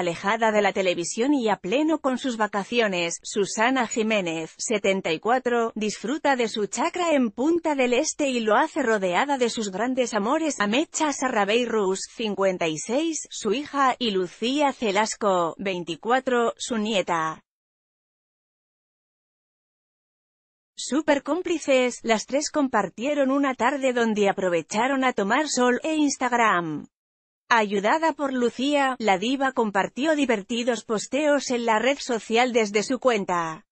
alejada de la televisión y a pleno con sus vacaciones, Susana Jiménez, 74, disfruta de su chacra en Punta del Este y lo hace rodeada de sus grandes amores Amecha Sarrabey Rus, 56, su hija, y Lucía Celasco, 24, su nieta. Super cómplices, las tres compartieron una tarde donde aprovecharon a tomar sol e Instagram. Ayudada por Lucía, la diva compartió divertidos posteos en la red social desde su cuenta.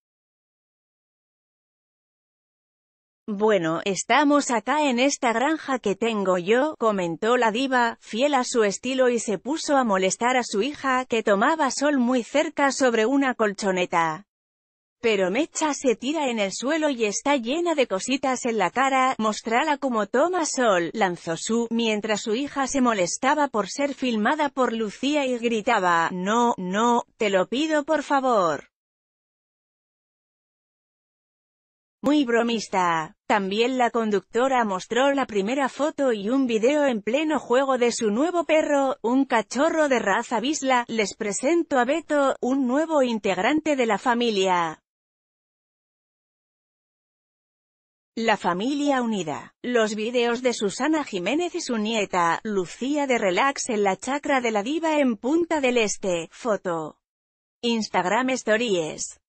Bueno, estamos acá en esta granja que tengo yo, comentó la diva, fiel a su estilo y se puso a molestar a su hija, que tomaba sol muy cerca sobre una colchoneta. Pero Mecha se tira en el suelo y está llena de cositas en la cara, mostrala como toma sol, lanzó su, mientras su hija se molestaba por ser filmada por Lucía y gritaba, no, no, te lo pido por favor. Muy bromista. También la conductora mostró la primera foto y un video en pleno juego de su nuevo perro, un cachorro de raza bisla, les presento a Beto, un nuevo integrante de la familia. La familia unida. Los videos de Susana Jiménez y su nieta, Lucía de Relax en la chacra de la diva en Punta del Este. Foto. Instagram Stories.